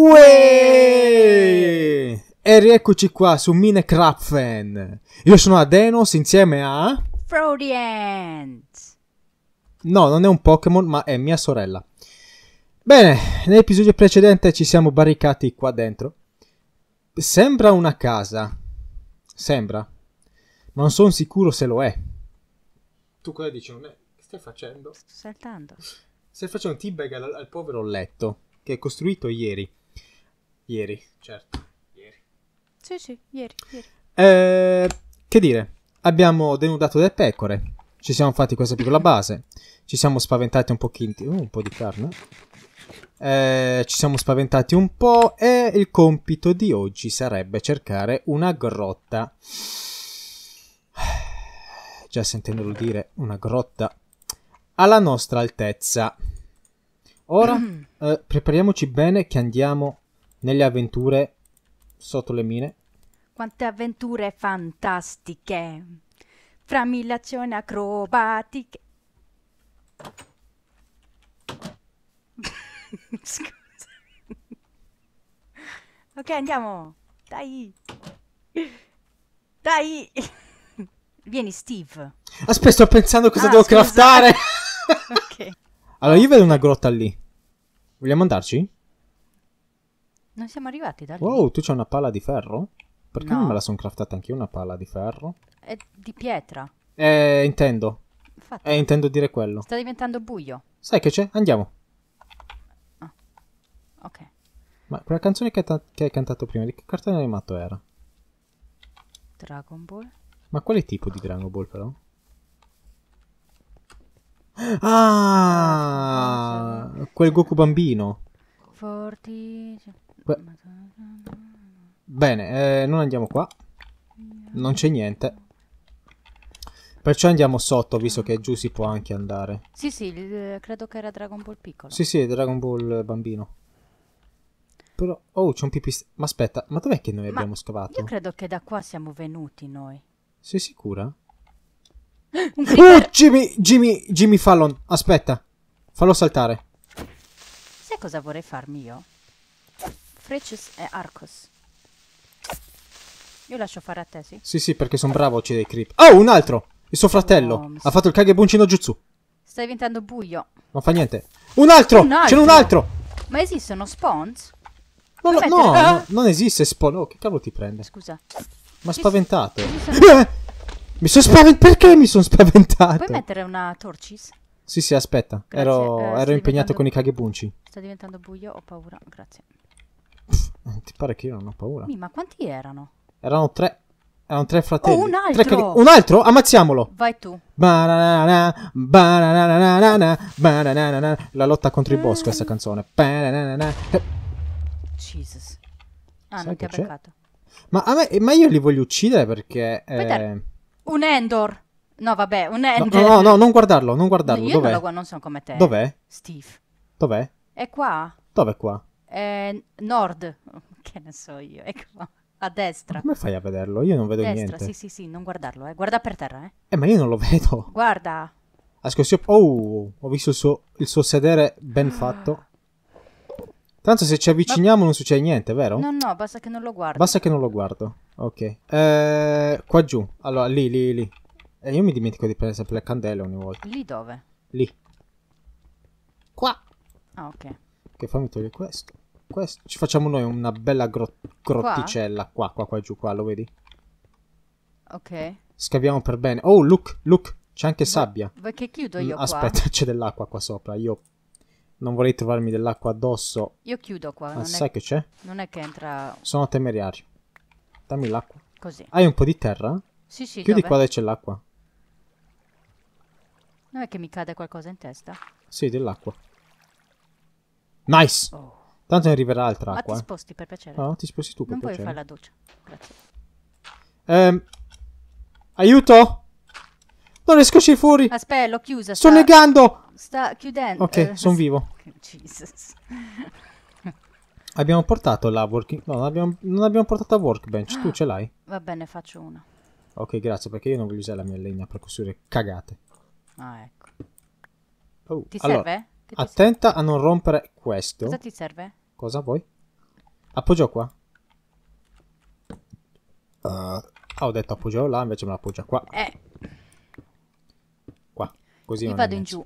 Uè! E rieccoci qua su Minecraft Fan. Io sono Adenos insieme a... Frodiant. No, non è un Pokémon, ma è mia sorella. Bene, nell'episodio precedente ci siamo barricati qua dentro. Sembra una casa. Sembra. Ma non sono sicuro se lo è. Tu cosa dici? Non è... Che stai facendo? Sto saltando. Stai facendo un teabag al, al povero letto che è costruito ieri. Ieri, certo. Ieri. Sì, sì, ieri. ieri. Eh, che dire, abbiamo denudato delle pecore, ci siamo fatti questa piccola base, ci siamo spaventati un pochino, uh, un po' di carne, eh, ci siamo spaventati un po' e il compito di oggi sarebbe cercare una grotta. Già sentendolo dire, una grotta alla nostra altezza. Ora mm. eh, prepariamoci bene che andiamo nelle avventure sotto le mine. Quante avventure fantastiche! Fra mille azioni acrobatiche. Scusa. Ok, andiamo. Dai. Dai. Vieni, Steve. Aspetta, sto pensando cosa ah, devo scusa. craftare. ok. Allora, io vedo una grotta lì. Vogliamo andarci? Non siamo arrivati da lì. Wow, tu c'hai una pala di ferro? Perché no. non me la sono craftata anch'io una pala di ferro? È di pietra. Eh, intendo. Infatti. Eh, intendo dire quello. Sta diventando buio. Sai che c'è? Andiamo. Ah. Ok. Ma quella canzone che, che hai cantato prima, di che cartone animato era? Dragon Ball. Ma quale tipo di Dragon Ball però? Ah! ah Quel Goku bambino. Fortissimo comunque. Bene, eh, non andiamo qua. Non c'è niente. Perciò andiamo sotto, visto che giù si può anche andare. Sì, sì, eh, credo che era Dragon Ball piccolo. Sì, sì, Dragon Ball bambino. Però, oh, c'è un pipistrello. Ma aspetta, ma dov'è che noi ma abbiamo scavato? Io credo che da qua siamo venuti noi. Sei sicura? oh, Jimmy, Jimmy, Jimmy Fallon, aspetta. Fallo saltare. Sai cosa vorrei farmi io? Frecius e Arcos. Io lascio fare a te, sì? Sì, sì, perché sono bravo a uccidere i creep. Oh, un altro! Il suo fratello! Oh, ha fatto il kagebuncino jutsu. Sta diventando buio. Non fa niente. Un altro! Un altro. C'è un altro! Ma esistono spawns? No, no, no, ah. non esiste spawn. Oh, che cavolo ti prende? Scusa. Ma spaventato. Sono... Eh, mi sono spaventato. Perché mi sono spaventato? Puoi mettere una torcis? Sì, sì, aspetta. Grazie. Ero, eh, ero impegnato diventando... con i kagebunci. Sta diventando buio, ho paura. Grazie. Pff, ti pare che io non ho paura? ma quanti erano? Erano tre. Erano tre fratelli. Oh, un altro! Tre... un altro? Ammazziamolo! Vai tu. la lotta contro i bosco, questa mm. canzone. Eh. Jesus. Ah, Sai non ti ha beccato. Ma, me, ma, io li voglio uccidere perché... Eh... Un Endor. No, vabbè, un Endor. No, no, no, non guardarlo, non guardarlo. No, io Dov'è? non lo non sono come te. Dov'è? Steve. Dov'è? È qua. Dov'è qua? Eh, nord, che ne so io, ecco a destra. come fai a vederlo? Io non vedo destra, niente. Destra, sì, sì, sì, non guardarlo, eh. Guarda per terra, eh. Eh, ma io non lo vedo. Guarda. Ascolti, oh, ho visto il suo, il suo sedere ben fatto. Tanto se ci avviciniamo ma... non succede niente, vero? No, no, basta che non lo guardo. Basta che non lo guardo. Ok. Eh, qua giù. Allora, lì, lì, lì. E eh, io mi dimentico di prendere sempre le candele ogni volta. Lì dove? Lì. Qua. Ah, ok. Che fammi togliere questo. questo. Ci facciamo noi una bella gro grotticella qua? qua, qua, qua giù, qua, lo vedi? Ok. Scaviamo per bene. Oh, look, look, c'è anche sabbia. Vuoi che chiudo io mm, Aspetta, c'è dell'acqua qua sopra. Io non vorrei trovarmi dell'acqua addosso. Io chiudo qua. Ah, sai è... che c'è? Non è che entra... Sono temerario. Dammi l'acqua. Così. Hai un po' di terra? Sì, sì, Chiudi dove? qua dove c'è l'acqua. Non è che mi cade qualcosa in testa? Sì, dell'acqua. Nice. Oh. Tanto arriverà altra acqua. Ma ti eh. sposti per piacere. No, ti sposti tu per non piacere. Non puoi fare la doccia. Grazie. Um, aiuto! Non riesco a uscire fuori. Aspetta, l'ho chiusa. Sto sta... negando. Sta chiudendo. Ok, eh, sono vivo. Jesus. abbiamo portato la working... No, non abbiamo, non abbiamo portato la workbench. Tu ce l'hai? Va bene, faccio una. Ok, grazie, perché io non voglio usare la mia legna per costruire cagate. Ah, ecco. Oh, ti allora, serve? Ti attenta serve? a non rompere questo. Cosa ti serve? Cosa vuoi? Appoggio qua. Uh, ah, ho detto appoggio là, invece me l'appoggia qua. Eh. Qua. Così Mi vado in giù.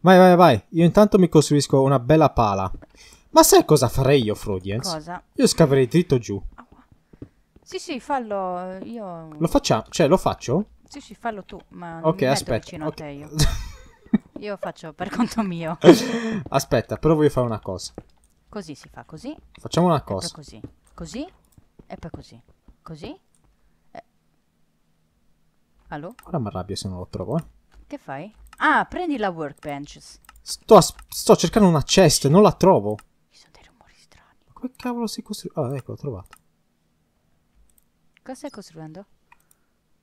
Vai, vai, vai. Io intanto mi costruisco una bella pala. Ma sai cosa farei io, Frodians? Cosa? Io scaverei dritto giù. Ah, sì, sì, fallo. Io. Lo facciamo? Cioè, lo faccio? Sì, sì, fallo tu, ma. ok, aspetta. Okay. Io faccio per conto mio. Aspetta, però voglio fare una cosa. Così si fa, così. Facciamo una cosa. così, così e poi così. Così. E... Allora? Ora mi arrabbio se non lo trovo. Eh. Che fai? Ah, prendi la workbench. Sto, sto cercando una chest, non la trovo. Ci sono dei rumori strani. Ma come cavolo si costruisce? Ah, ecco, l'ho trovato. Cosa stai costruendo?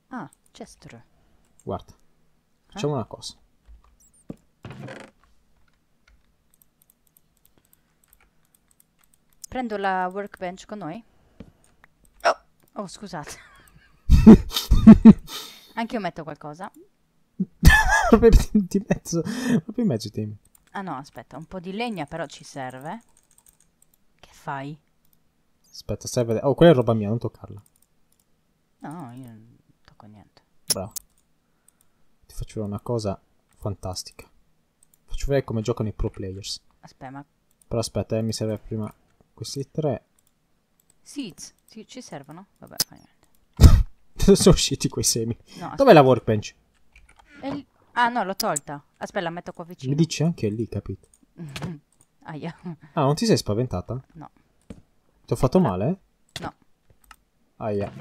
Ah, chest. Guarda. Facciamo eh? una cosa. Prendo la workbench con noi? Oh, oh scusate. Anche io metto qualcosa. Ti mezzo. Proprio in mezzo temi. Ah no, aspetta, un po' di legna però ci serve. Che fai? Aspetta, serve... Oh, quella è roba mia, non toccarla. No, io non tocco niente. Bravo. Ti faccio una cosa fantastica. Faccio vedere come giocano i pro players. Aspetta, ma... Però aspetta, eh, mi serve prima questi tre. Seeds, sì, ci servono? Vabbè, fa niente. Sono usciti quei semi. No, Dov'è la workbench? L... Ah no, l'ho tolta. Aspetta, la metto qua vicino. Mi dice anche lì, capito? Aia. Ah, non ti sei spaventata? No. Ti ho fatto male? No. Aia.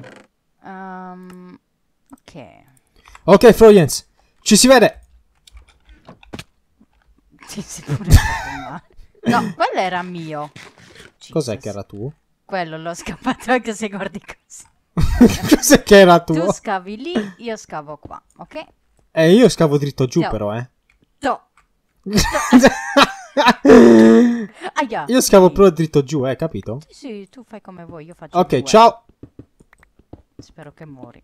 Um, ok. Ok, Froyens, ci si vede! Sì, sicuramente. no, quello era mio. Cos'è che era tu? Quello l'ho scappato anche se guardi così. Cos'è che era tuo? Tu scavi lì, io scavo qua, ok? Eh, io scavo dritto giù, no. però, eh. No. Io scavo sì. però dritto giù, eh, capito? Sì, sì, tu fai come vuoi, io faccio. Ok, due. ciao. Spero che muori.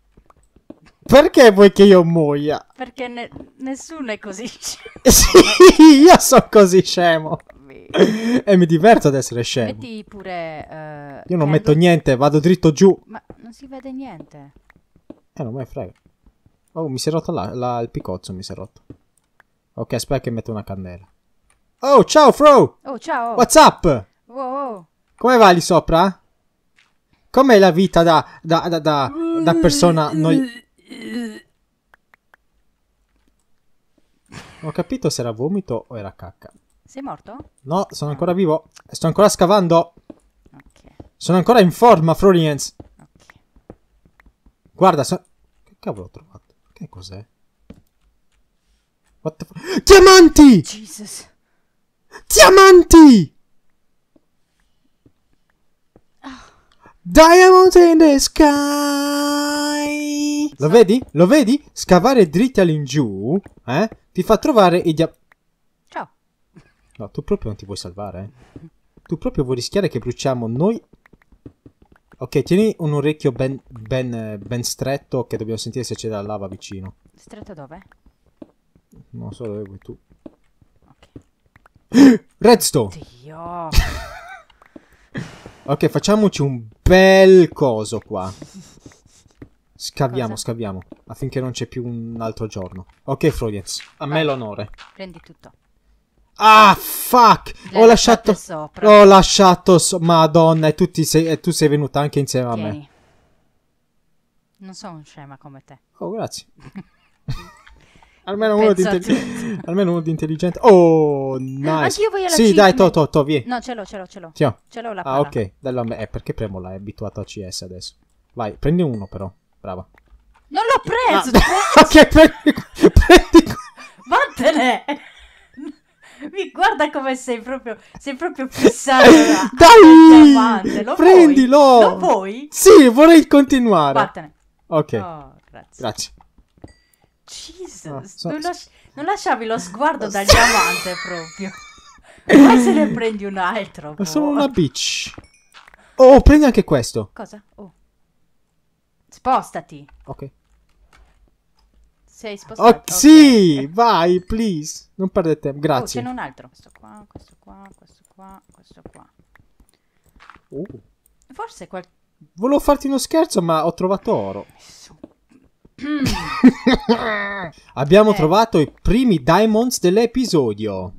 Perché vuoi che io muoia? perché ne- nessuno è così scemo. Eh sì, io sono così scemo. e mi diverto ad essere scemo. Metti pure... Uh, io non metto niente, vado dritto giù. Ma non si vede niente. Eh, non me frega. Oh, mi si è rotto la, la, il piccozzo, mi si è rotto. Ok, aspetta che metto una candela. Oh, ciao, Fro! Oh, ciao! What's up? Wow, oh, wow. Oh, oh. Come va lì sopra? Com'è la vita da, da, da, da, da persona... Noi... Ho capito se era vomito o era cacca. Sei morto? No, sono ah. ancora vivo. Sto ancora scavando. Ok. Sono ancora in forma, Florians. Ok. Guarda, so... Che cavolo ho trovato? Che cos'è? What the... Diamanti! Jesus. Diamanti! Diamond in the sky! Lo vedi? Lo vedi? Scavare dritti all'ingiù, eh? Ti fa trovare i dia... Ciao. No, tu proprio non ti vuoi salvare, eh? Tu proprio vuoi rischiare che bruciamo noi... Ok, tieni un orecchio ben, ben, ben stretto che dobbiamo sentire se c'è la lava vicino. Stretto dove? Non so dove vuoi tu. Ok. Redstone! Dio! Ok, facciamoci un bel coso qua. Scaviamo, Cosa? scaviamo, affinché non c'è più un altro giorno. Ok, Frodiez, a me l'onore. Prendi tutto. Ah, fuck! Le ho lasciato... Sopra. Ho lasciato... So... Madonna, e, sei... e, tu sei venuta anche insieme Tieni. a me. Non sono un scema come te. Oh, grazie. Almeno uno, di intelli- almeno uno di intelligente. Oh, nice. Anche io voglio la Sì, C- dai, to, to, to, via. No, ce l'ho, ce l'ho, ce l'ho. Tio. Ce l'ho la palla. Ah, ok. a me- eh, perché premo la? È abituato a CS adesso. Vai, prendi uno però. Brava. Non l'ho preso! Ah. Cioè. ok, prendi, prendi. Vattene! Mi guarda come sei proprio, sei proprio fissato. Dai! Lo Prendilo! Vuoi? Lo vuoi? Sì, vorrei continuare. Vattene. Ok. Oh, grazie. Grazie. Jesus, ah, so, lasci- non, lasciavi lo sguardo da diamante proprio. Poi se ne prendi un altro. Ma boh. sono una bitch. Oh, prendi anche questo. Cosa? Oh. Spostati. Ok. Sei spostato. Oh, okay. Sì, vai, please. Non perdete tempo. Oh, grazie. Oh, ce n'è un altro. Questo qua, questo qua, questo qua, questo qua. Oh. Forse qualche... Volevo farti uno scherzo, ma ho trovato oro. Su. Mm. Abbiamo eh. trovato i primi diamonds dell'episodio.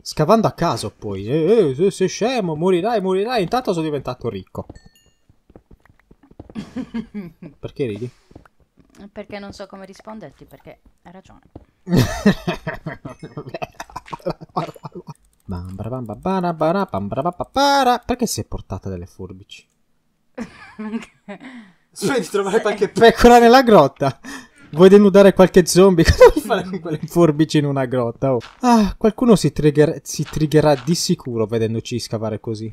Scavando a caso poi. Eh, eh, sei scemo, morirai, morirai. Intanto sono diventato ricco. Perché ridi? Perché non so come risponderti, perché hai ragione. Perché sei è portata delle forbici? Speri di trovare qualche eh, pecora nella grotta. Vuoi denudare qualche zombie? Cosa vuoi fare con quelle forbici in una grotta? Oh. Ah, qualcuno si, trigger si triggerà di sicuro vedendoci scavare così.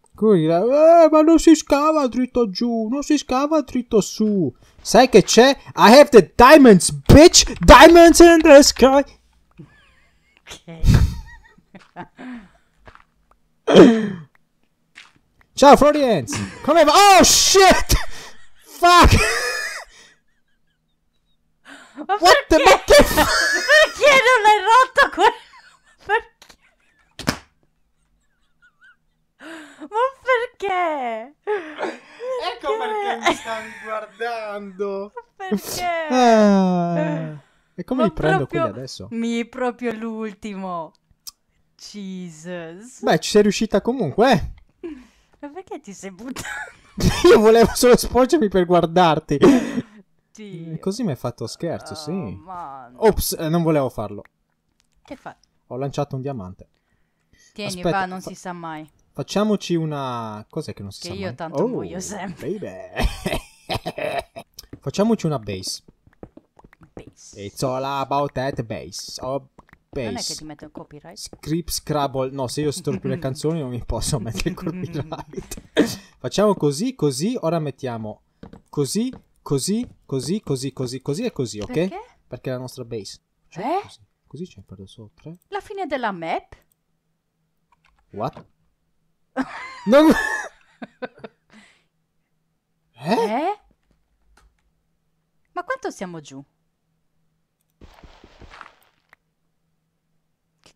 Qualcuno dirà, eh, eh, ma non si scava dritto giù, non si scava dritto su. Sai che c'è? I have the diamonds, bitch! Diamonds in the sky! Ok. Ciao Florians! Come va? Oh shit! Fuck! Ma What perché? Ma che fa? Perché non hai rotto quello? Perché? Ma perché? Ecco perché, perché mi stanno guardando! Perché? Ah, eh, e come Ma li prendo qui adesso? Mi proprio l'ultimo. Jesus. Beh, ci sei riuscita comunque, eh? Ma perché ti sei buttato? Io volevo solo sporgermi per guardarti. Dio. Eh, così mi hai fatto scherzo, sì. Oh, Ops, eh, non volevo farlo. Che fai? Ho lanciato un diamante. Tieni, Aspetta, va, non fa- si sa mai. Facciamoci una... Cos'è che non si che sa mai? Che io tanto oh, muoio sempre. Baby. Facciamoci una base. Base. It's all about that base. Oh, Pace. Non è che ti metto il copyright. Script Scrabble. No, se io storpio le canzoni non mi posso mettere il copyright. Facciamo così, così, ora mettiamo così, così, così, così, così, così e così, ok? Perché? Perché è la nostra base. Cioè, eh? Così, così c'è per sopra. La fine della map? What? non... eh? eh? Ma quanto siamo giù?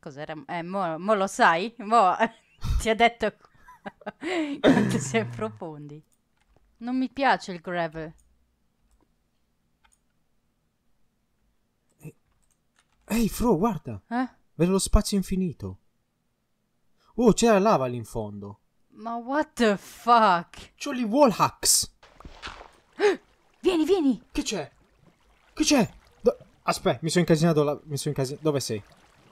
cos'era? Eh, mo, mo lo sai? Mo ti ha detto quanto sei profondi. Non mi piace il gravel. Ehi, hey, Fro, guarda! Eh? Vedo lo spazio infinito. Oh, c'è la lava lì in fondo. Ma what the fuck? C'ho gli wall hacks. Vieni, vieni! Che c'è? Che c'è? Do Aspetta, mi sono incasinato la... Mi sono incasinato... Dove sei?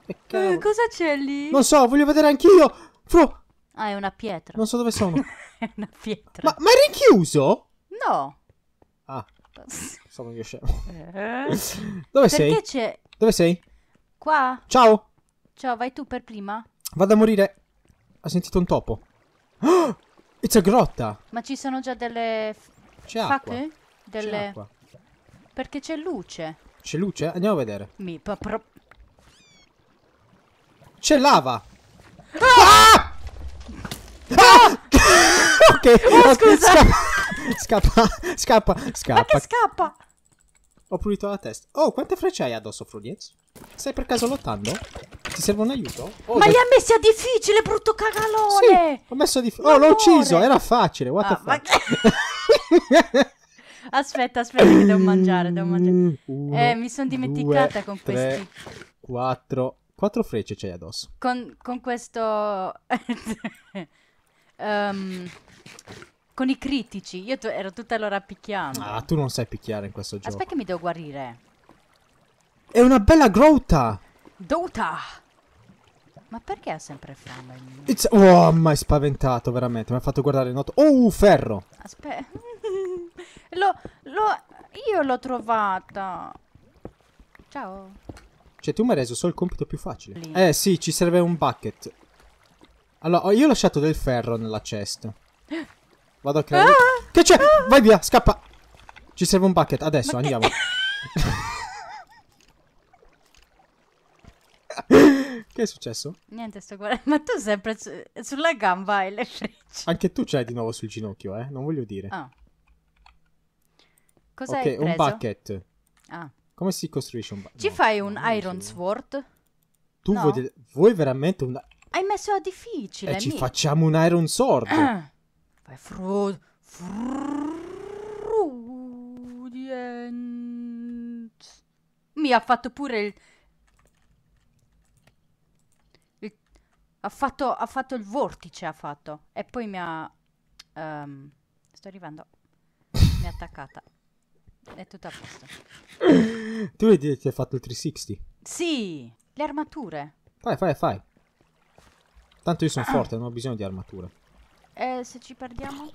Eh, cosa c'è lì? Non so, voglio vedere anch'io. Fro... Ah, è una pietra. Non so dove sono. è una pietra. Ma, ma, è rinchiuso? No. Ah. Sono io scemo. Eh? Dove Perché sei? C'è... Dove sei? Qua. Ciao. Ciao, vai tu per prima. Vado a morire. Ha sentito un topo. Oh, it's a grotta. Ma ci sono già delle... C'è acqua. Delle... C'è acqua. Perché c'è luce. C'è luce? Andiamo a vedere. Mi... Pro... C'è lava! Ah! Ah! ah! ok, oh, scusa. Scappa, scappa, scappa. Ma che scappa? Ho pulito la testa. Oh, quante frecce hai addosso, Frudiez? Stai per caso lottando? Ti serve un aiuto? Oh, ma li ha messi a difficile, brutto cagalone! Sì, ho messo a difficile. Oh, l'ho ucciso, era facile, what ah, ma... aspetta, aspetta che devo mangiare, devo mangiare. Mm, uno, eh, mi sono dimenticata due, con questi. 4 Quattro frecce c'hai addosso. Con, con questo... um, con i critici. Io t- ero tutta l'ora picchiando. Ah, tu non sai picchiare in questo gioco. Aspetta che mi devo guarire. È una bella grotta. Dota! Ma perché ha sempre fame? It's... Oh, mi hai spaventato, veramente. Mi ha fatto guardare il noto. Oh, ferro! Aspetta. lo, lo... Io l'ho trovata. Ciao. Cioè, tu mi hai reso solo il compito più facile. Lì. Eh, sì, ci serve un bucket. Allora, io ho lasciato del ferro nella chest. Vado a creare... Ah! Che c'è? Ah! Vai via, scappa! Ci serve un bucket, adesso, Ma andiamo. che è successo? Niente, sto guardando. Ma tu sempre su sulla gamba hai le frecce. Anche tu c'hai di nuovo sul ginocchio, eh? Non voglio dire. Ah. Cos'hai Ok, preso? un bucket. Ah. Come si costruisce un bagno? Ci no, fai un Iron Sword? Tu no. vuoi, vuoi, veramente un... Hai messo a difficile, E eh, ci facciamo un Iron Sword! Ah. Fai frud... Frudient... Mi ha fatto pure il... Ha fatto, ha fatto, il vortice, ha fatto. E poi mi ha... Um, sto arrivando. mi ha attaccata. è tutto a posto. tu vedi che hai fatto il 360? Sì, le armature. Fai, fai, fai. Tanto io sono ah. forte, non ho bisogno di armature. Eh, se ci perdiamo?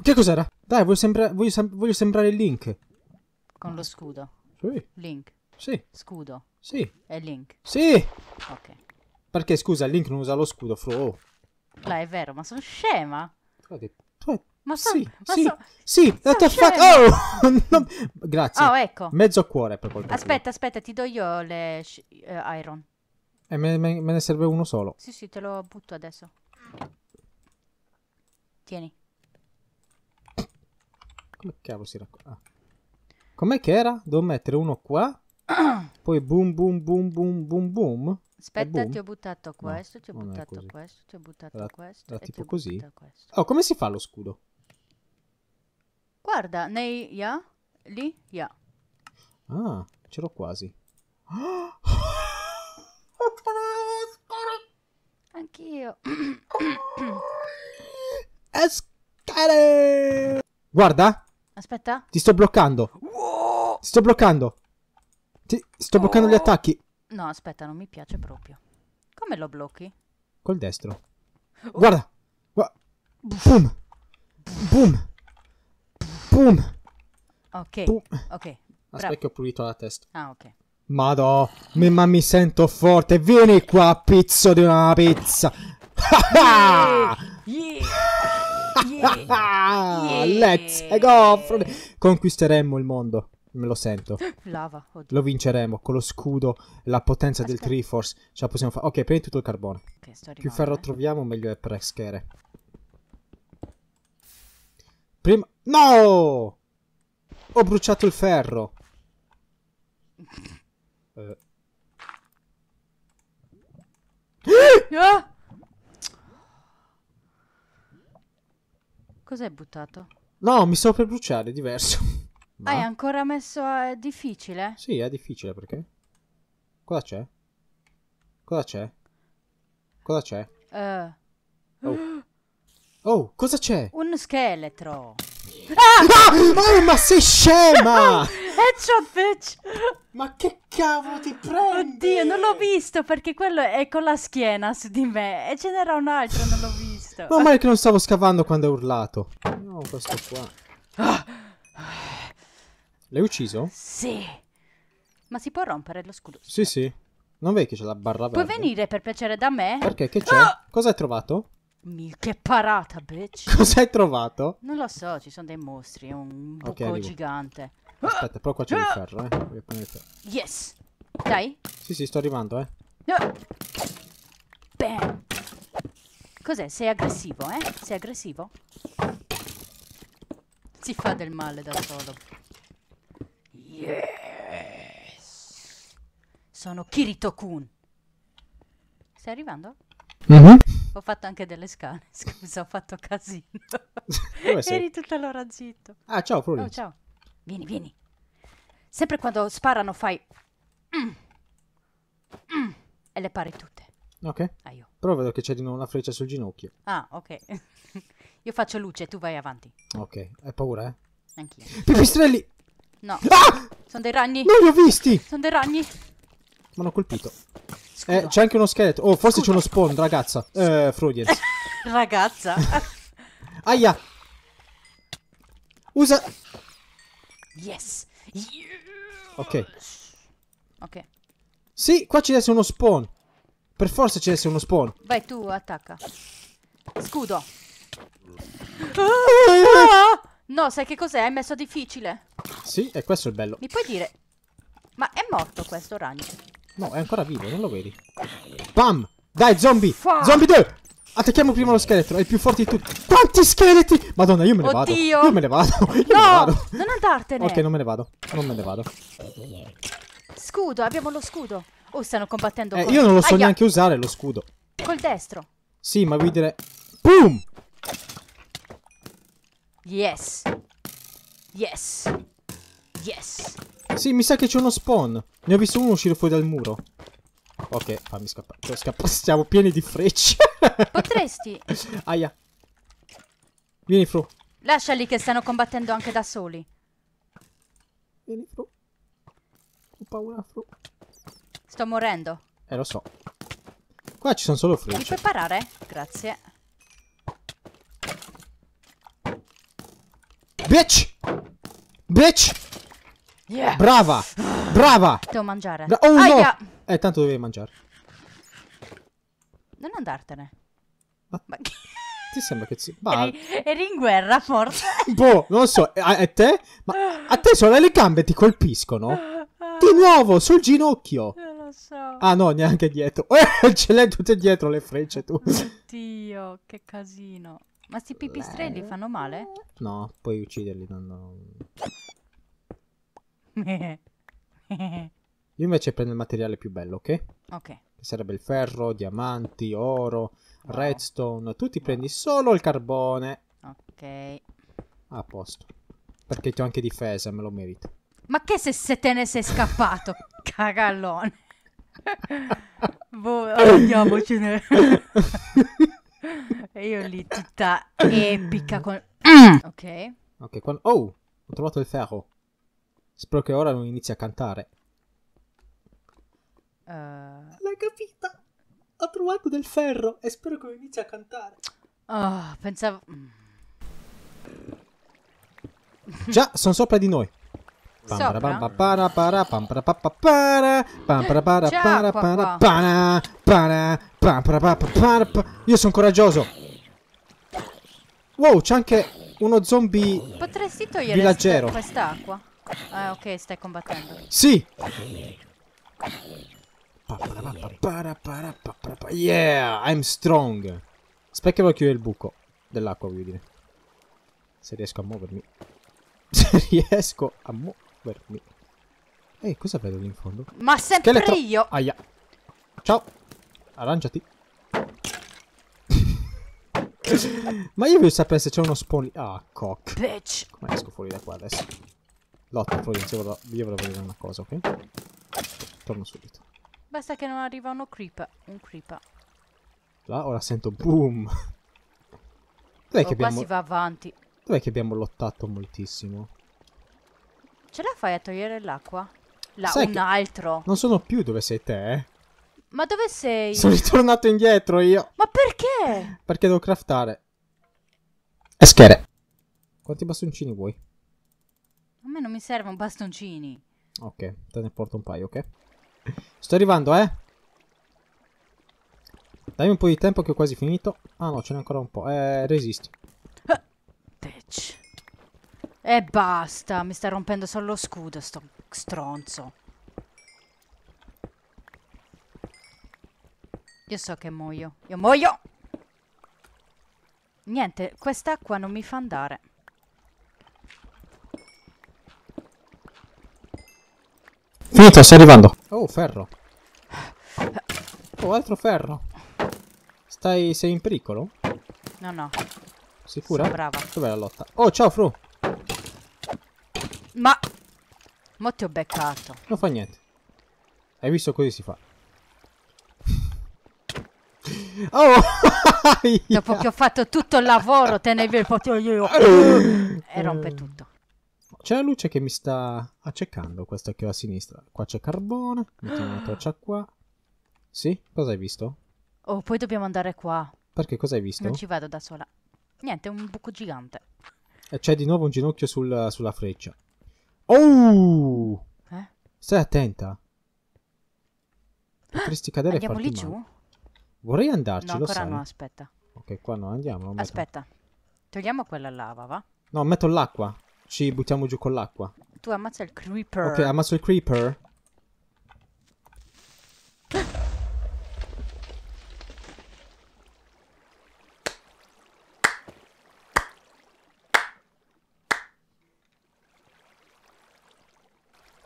Che cos'era? Dai, voglio, sembra voglio, sem voglio, sembrare Link. Con lo scudo. Sì. Link. Sì. Scudo. Sì. E Link. Sì. Ok. Perché scusa, Link non usa lo scudo, Flo. Là, è vero, ma sono scema. Tu hai, tu hai, ma so, sì, ma sì, so, sì, what the fuck? Oh! no, grazie. Oh, ecco. Mezzo cuore per qualcosa. Aspetta, aspetta, ti do io le uh, iron. E eh, me, me, me, ne serve uno solo. Sì, sì, te lo butto adesso. Tieni. Come cavolo si racconta? Ah. Com'è che era? Devo mettere uno qua. poi boom, boom, boom, boom, boom, boom. Aspetta, ti ho buttato questo, no, ti ho buttato questo, ti ho buttato era, questo. Era tipo così? Oh, come si fa lo scudo? Guarda, nei ya, lì, ya. Ah, ce l'ho quasi. Anch'io. Escare! Guarda. Aspetta. Ti sto bloccando. Wow. Ti sto bloccando. Ti sto bloccando gli oh. attacchi. No, aspetta, non mi piace proprio. Come lo blocchi? Col destro. Oh. Guarda. Gua Boom. Boom. Pum! Ok, Pum. ok. Aspetta che ho pulito la testa. Ah, ok. Madò, ma mi sento forte. Vieni qua, pizzo di una pizza. yeah, yeah, yeah, Let's go. Conquisteremo il mondo. Me lo sento. Lava, lo vinceremo con lo scudo, la potenza Aspetta. del Triforce. Ce la possiamo fare. Ok, prendi tutto il carbone. Okay, Più ferro eh. troviamo, meglio è per eschere. Prima... No! Ho bruciato il ferro. Eh. Ah! Cos'hai buttato? No, mi sto per bruciare, è diverso. Ma... Hai ancora messo a... Eh, difficile? Sì, è difficile perché? Cosa c'è? Cosa c'è? Cosa c'è? Uh. Oh. Oh, cosa c'è? Un scheletro. Ah! Ma, oh, ma sei scema! Headshot, bitch! Ma che cavolo ti prendi? Oddio, non l'ho visto perché quello è con la schiena su di me. E ce n'era un altro, non l'ho visto. Ma male che non stavo scavando quando hai urlato. No, questo qua. L'hai ucciso? Sì. Ma si può rompere lo scudo? Sì, sì. Non vedi che c'è la barra verde? Puoi venire per piacere da me? Perché? Che c'è? Oh! Cosa hai trovato? Che parata, bitch. Cos'hai trovato? Non lo so, ci sono dei mostri, è un buco okay, gigante. Aspetta, però qua c'è il ah! ferro, eh. Yes. Dai. Sì, sì, sto arrivando, eh. No. Ah! Bam. Cos'è? Sei aggressivo, eh? Sei aggressivo? Si fa del male da solo. Yes. Sono Kirito-kun. Stai arrivando? Mhm. Mm ho fatto anche delle scale, scusa, ho fatto casino. Eri tutta l'ora zitto. Ah, ciao Florencio. Oh, ciao. Vieni, vieni. Sempre quando sparano fai... Mm. Mm. E le pari tutte. Ok. Ah, io. Però vedo che c'è di nuovo una freccia sul ginocchio. Ah, ok. io faccio luce, tu vai avanti. Ok. Hai paura, eh? Anch'io. Pipistrelli! No. Ah! Sono dei ragni. Non li ho visti! Sono dei ragni. Mi hanno colpito. Eh, c'è anche uno scheletro. Oh, forse c'è uno spawn, ragazza. Eh, Frodier. ragazza. Aia. Usa. Yes. yes. Ok. Ok. Sì, qua ci deve essere uno spawn. Per forza ci deve essere uno spawn. Vai tu, attacca. Scudo. No, sai che cos'è? Hai messo difficile. Sì, e questo è il bello. Mi puoi dire... Ma è morto questo ragno? No, è ancora vivo, non lo vedi. Bam! Dai, zombie! Fuck. Zombie 2! Attacchiamo prima lo scheletro, è il più forte di tutti. Quanti scheletri? Madonna, io me ne vado. Io me ne vado. Io no, ne vado. non andartene. Ok, non me ne vado. Non me ne vado. Scudo, abbiamo lo scudo. Oh, stanno combattendo. Eh, con... Io non lo so Aia. neanche usare lo scudo. Col destro. Sì, ma vuoi dire... Boom! Yes. Yes. Yes. Sì, mi sa che c'è uno spawn. Ne ho visto uno uscire fuori dal muro. Ok, fammi scappare. Cioè, scappa Stiamo pieni di frecce. Potresti. Aia. Vieni, Fru. Lasciali che stanno combattendo anche da soli. Vieni, Fru. Ho paura, Fru. Sto morendo. Eh, lo so. Qua ci sono solo frecce. Mi puoi parare? Grazie. Bitch! Bitch! Yeah. Brava! Brava! Devo mangiare. Bra oh Aia. no! Eh, tanto dovevi mangiare. Non andartene. Ma... Ma... Ti sembra che... Si... Ma... Eri, eri, in guerra, forse? boh, non lo so. A, a te? Ma a te solo le gambe ti colpiscono? Di nuovo, sul ginocchio! Non lo so. Ah no, neanche dietro. Eh, ce l'hai tutte dietro le frecce, tu. Oddio, che casino. Ma sti pipistrelli fanno male? No, puoi ucciderli, non... non... Io invece prendo il materiale più bello, ok? Ok. Che sarebbe il ferro, diamanti, oro, wow. redstone. Tu ti prendi solo il carbone. Ok. A posto. Perché ti ho anche difesa, me lo merito. Ma che se, se te ne sei scappato, cagallone. boh, andiamocene. e io lì tutta epica con... Mm. ok. Ok, quando... Oh, ho trovato il ferro. Spero che ora non inizi a cantare. Uh... L'hai capita? Ho trovato del ferro e spero che non inizi a cantare. Oh, pensavo... Mm. Già, sono sopra di noi. Io sono coraggioso. Wow, c'è anche uno zombie Potresti togliere quest'acqua? Ah, ok, stai combattendo. Sì! Yeah, I'm strong. Aspetta che voglio chiudere il buco dell'acqua, voglio dire. Se riesco a muovermi. Se riesco a muovermi. Ehi, hey, cosa vedo lì in fondo? Ma sempre Scheletro. io! Aia. Ciao. Arrangiati. Ma io voglio sapere se c'è uno spawn... Ah, cock. Bitch. Come esco fuori da qua adesso? Lotta, Florenza, io, vorrei vedere una cosa, ok? Torno subito. Basta che non arriva uno creeper. un creeper. Là ora sento boom. Dov'è oh, che abbiamo... si va avanti. Dov'è che abbiamo lottato moltissimo? Ce la fai a togliere l'acqua? Là, Sai un altro. Non sono più dove sei te, eh? Ma dove sei? Sono ritornato indietro io. Ma perché? Perché devo craftare. Eschere. Quanti bastoncini vuoi? A me non mi servono bastoncini. Ok, te ne porto un paio, ok? Sto arrivando, eh? Dammi un po' di tempo che ho quasi finito. Ah no, ce n'è ancora un po'. Eh, resisti. Ah, bitch. E basta, mi sta rompendo solo lo scudo, sto stronzo. Io so che muoio. Io muoio! Niente, quest'acqua non mi fa andare. Finito, stai arrivando. Oh, ferro. Oh, altro ferro. Stai... sei in pericolo? No, no. Sicura? Sono brava. Dov'è la lotta? Oh, ciao, Fru. Ma... Mo ti ho beccato. Non fa niente. Hai visto così si fa. Oh! Dopo che ho fatto tutto il lavoro, te ne vedi proprio io. E rompe tutto. C'è la luce che mi sta accecando, questa che ho a sinistra. Qua c'è carbone, mettiamo una torcia qua. Sì? Cosa hai visto? Oh, poi dobbiamo andare qua. Perché cosa hai visto? Non ci vado da sola. Niente, è un buco gigante. E eh, c'è di nuovo un ginocchio sul, sulla freccia. Oh! Eh? Stai attenta. Potresti cadere Andiamo lì giù? Male. Vorrei andarci, no, lo sai. No, aspetta. Ok, qua non andiamo. aspetta. Togliamo quella lava, va? No, metto l'acqua. Ci buttiamo giù con l'acqua. Tu ammazza il creeper. Ok, ammazzo il creeper.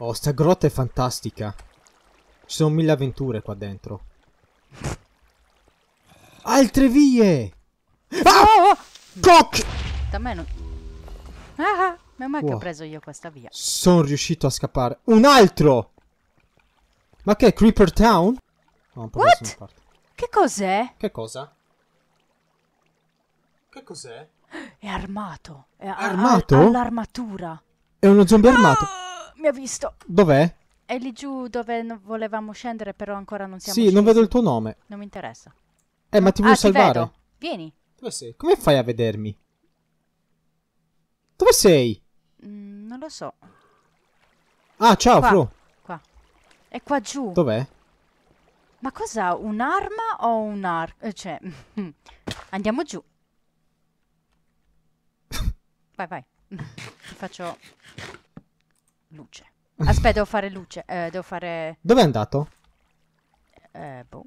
Oh, sta grotta è fantastica. Ci sono mille avventure qua dentro. Altre vie! Ah! Cock! Da me non... Ah! Meno male wow. che ho preso io questa via. Sono riuscito a scappare. Un altro! Ma che è Creeper Town? No, non What? parte. Che cos'è? Che cosa? Che cos'è? È armato. È armato? Ha l'armatura. È uno zombie ah, armato. Oh, mi ha visto. Dov'è? È lì giù dove volevamo scendere, però ancora non siamo Sì, scesi. non vedo il tuo nome. Non mi interessa. Eh, ma ti vuoi ah, salvare? Ti Vieni. Dove sei? Come fai a vedermi? Dove sei? Non lo so. Ah, ciao, qua. Flo. Qua. È qua giù. Dov'è? Ma cos'ha? Un'arma o un arco? Eh, cioè, andiamo giù. Vai, vai. Ti faccio luce. Aspetta, devo fare luce. Eh, devo fare... Dove è andato? Eh, boh.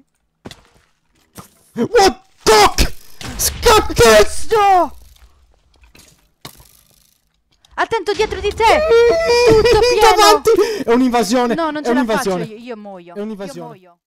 What the... Scappa! Cazzo! Attento dietro di te! Tutto pieno! Davanti! È un'invasione! No, non ce è la faccio, io, io muoio. È un'invasione. Io muoio.